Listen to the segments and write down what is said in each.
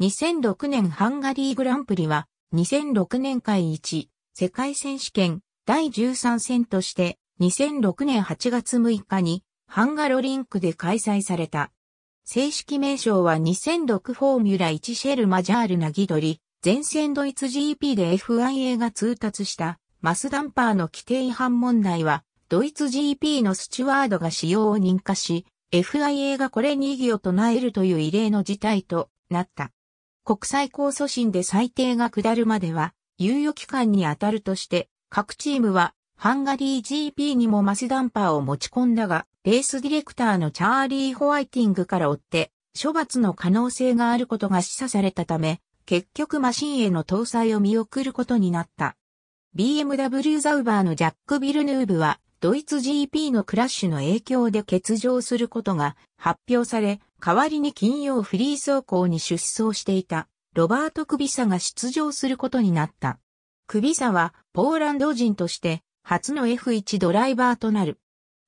2006年ハンガリーグランプリは、2006年会1、世界選手権第13戦として、2006年8月6日に、ハンガロリンクで開催された。正式名称は2006フォーミュラ1シェルマジャールナギドリ、前線ドイツ GP で FIA が通達したマスダンパーの規定違反問題は、ドイツ GP のスチュワードが使用を認可し、FIA がこれに異議を唱えるという異例の事態となった。国際控訴審で裁定が下るまでは、猶予期間に当たるとして、各チームは、ハンガリー GP にもマスダンパーを持ち込んだが、レースディレクターのチャーリー・ホワイティングから追って、処罰の可能性があることが示唆されたため、結局マシンへの搭載を見送ることになった。BMW ザウバーのジャック・ビルヌーブは、ドイツ GP のクラッシュの影響で欠場することが発表され、代わりに金曜フリー走行に出走していたロバート・クビサが出場することになった。クビサはポーランド人として初の F1 ドライバーとなる。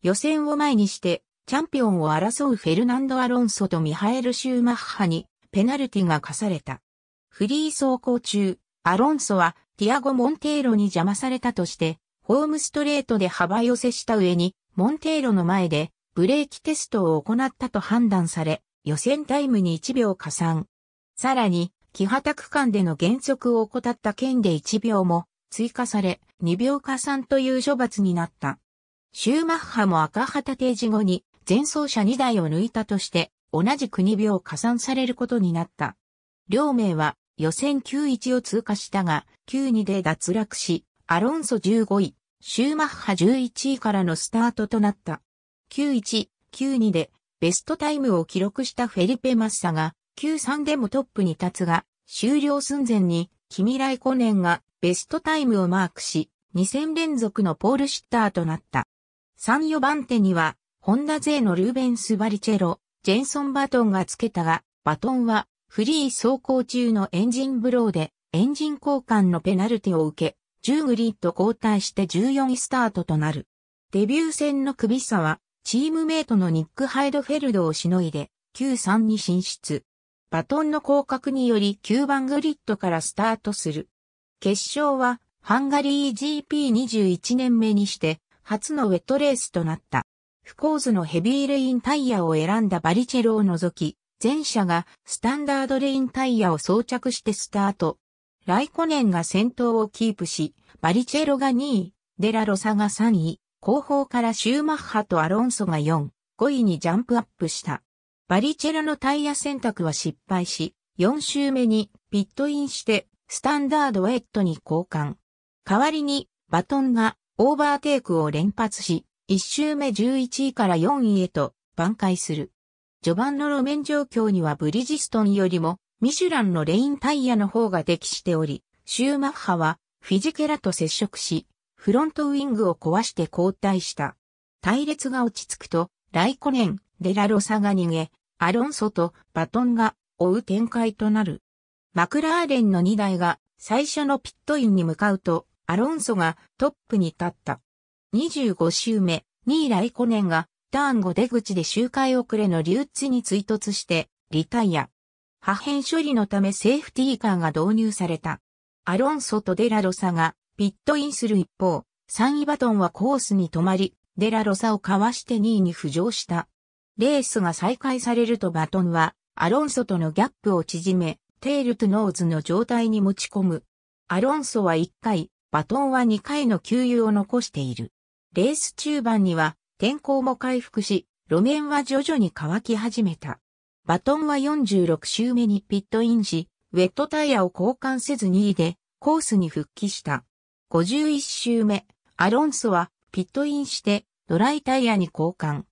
予選を前にしてチャンピオンを争うフェルナンド・アロンソとミハエル・シューマッハにペナルティが課された。フリー走行中、アロンソはティアゴ・モンテーロに邪魔されたとしてホームストレートで幅寄せした上に、モンテーロの前で、ブレーキテストを行ったと判断され、予選タイムに1秒加算。さらに、木畑区間での減速を怠った件で1秒も追加され、2秒加算という処罰になった。シューマッハも赤旗提示後に前走車2台を抜いたとして、同じく2秒加算されることになった。両名は予選91を通過したが、92で脱落し、アロンソ15位、シューマッハ11位からのスタートとなった。91、92でベストタイムを記録したフェリペ・マッサが、93でもトップに立つが、終了寸前に、キミライコネンがベストタイムをマークし、2戦連続のポールシッターとなった。3、4番手には、ホンダ勢のルーベンス・バリチェロ、ジェンソン・バトンがつけたが、バトンは、フリー走行中のエンジンブローで、エンジン交換のペナルティを受け、10グリッド交代して14位スタートとなる。デビュー戦の首差は、チームメイトのニック・ハイドフェルドをしのいで、9-3に進出。バトンの降格により9番グリッドからスタートする。決勝は、ハンガリー GP21 年目にして、初のウェットレースとなった。不構図のヘビーレインタイヤを選んだバリチェロを除き、前者がスタンダードレインタイヤを装着してスタート。ライコネンが先頭をキープし、バリチェロが2位、デラロサが3位、後方からシューマッハとアロンソが4、5位にジャンプアップした。バリチェロのタイヤ選択は失敗し、4周目にピットインしてスタンダードウェットに交換。代わりにバトンがオーバーテイクを連発し、1周目11位から4位へと挽回する。序盤の路面状況にはブリジストンよりもミシュランのレインタイヤの方が適しており、シューマッハはフィジケラと接触し、フロントウィングを壊して交代した。隊列が落ち着くと、ライコネン、デラロサが逃げ、アロンソとバトンが追う展開となる。マクラーレンの2台が最初のピットインに向かうと、アロンソがトップに立った。25周目、2位ライコネンがターン後出口で周回遅れのリューツに追突してリタイア。破片処理のためセーフティーカーが導入された。アロンソとデラロサがピットインする一方、3位バトンはコースに止まり、デラロサをかわして2位に浮上した。レースが再開されるとバトンは、アロンソとのギャップを縮め、テールとノーズの状態に持ち込む。アロンソは1回、バトンは2回の給油を残している。レース中盤には、天候も回復し、路面は徐々に乾き始めた。バトンは46周目にピットインし、ウェットタイヤを交換せず2位でコースに復帰した。51周目、アロンソはピットインしてドライタイヤに交換。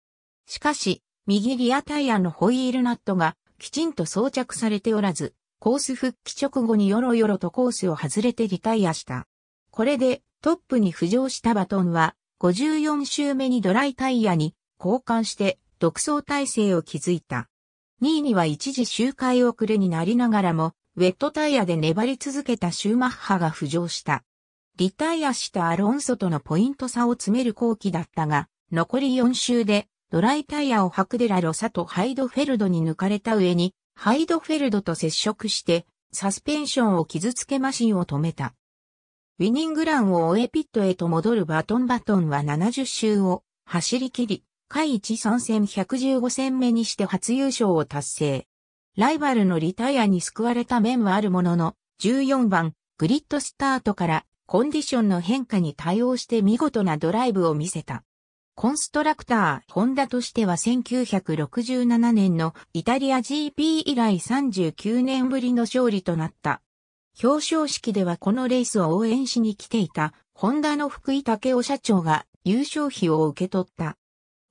しかし、右リアタイヤのホイールナットがきちんと装着されておらず、コース復帰直後によろよろとコースを外れてリタイアした。これでトップに浮上したバトンは54周目にドライタイヤに交換して独走体制を築いた。2位には一時周回遅れになりながらも、ウェットタイヤで粘り続けたシューマッハが浮上した。リタイアしたアロンソとのポイント差を詰める後期だったが、残り4周でドライタイヤをハクデラロサとハイドフェルドに抜かれた上に、ハイドフェルドと接触して、サスペンションを傷つけマシンを止めた。ウィニングランを終えピットへと戻るバトンバトンは70周を走り切り、下一参戦115戦目にして初優勝を達成。ライバルのリタイアに救われた面はあるものの、14番、グリッドスタートからコンディションの変化に対応して見事なドライブを見せた。コンストラクター、ホンダとしては1967年のイタリア GP 以来39年ぶりの勝利となった。表彰式ではこのレースを応援しに来ていた、ホンダの福井武雄社長が優勝費を受け取った。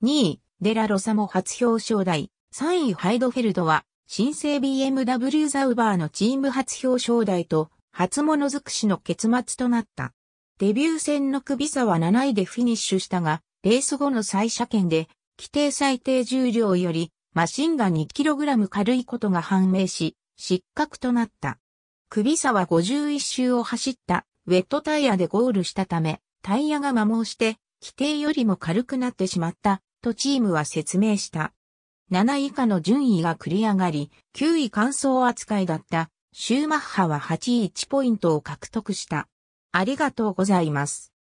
2位、デラロサも初表彰台。3位、ハイドフェルドは、新生 BMW ザウバーのチーム初表彰台と、初物尽くしの結末となった。デビュー戦の首差は7位でフィニッシュしたが、レース後の再車検で、規定最低重量より、マシンが 2kg 軽いことが判明し、失格となった。首差は51周を走った、ウェットタイヤでゴールしたため、タイヤが摩耗して、規定よりも軽くなってしまったとチームは説明した。7位以下の順位が繰り上がり、9位完走扱いだったシューマッハは8位1ポイントを獲得した。ありがとうございます。